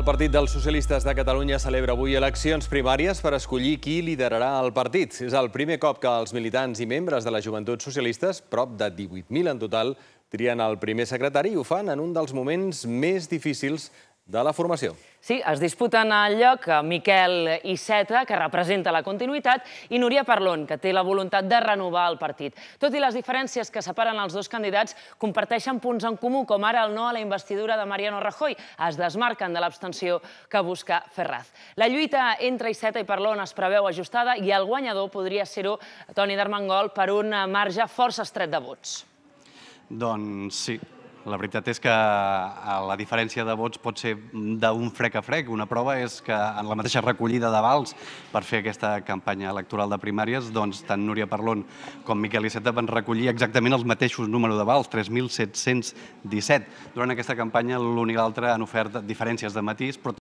El Partit dels Socialistes de Catalunya celebra avui eleccions primàries per escollir qui liderarà el partit. És el primer cop que els militants i membres de la Joventut Socialistes, prop de 18.000 en total, trien el primer secretari i ho fan en un dels moments més difícils de la formació. Sí, es disputen al lloc eh, Miquel Iceta, que representa la continuïtat, i Núria Parlon, que té la voluntat de renovar el partit. Tot i les diferències que separen els dos candidats, comparteixen punts en comú, com ara el no a la investidura de Mariano Rajoy. Es desmarquen de l'abstenció que busca Ferraz. La lluita entre Iceta i Parlon es preveu ajustada i el guanyador podria ser-ho Toni Darmengol per un marge força estret de vots. Doncs sí, la veritat és que eh, la diferència de vots pot ser d'un frec a frec. Una prova és que en la mateixa recollida de vals per fer aquesta campanya electoral de primàries, doncs tant Núria Parlon com Miquel Iceta van recollir exactament els mateixos números de vals, 3.717. Durant aquesta campanya l'un i l'altre han ofert diferències de matís, però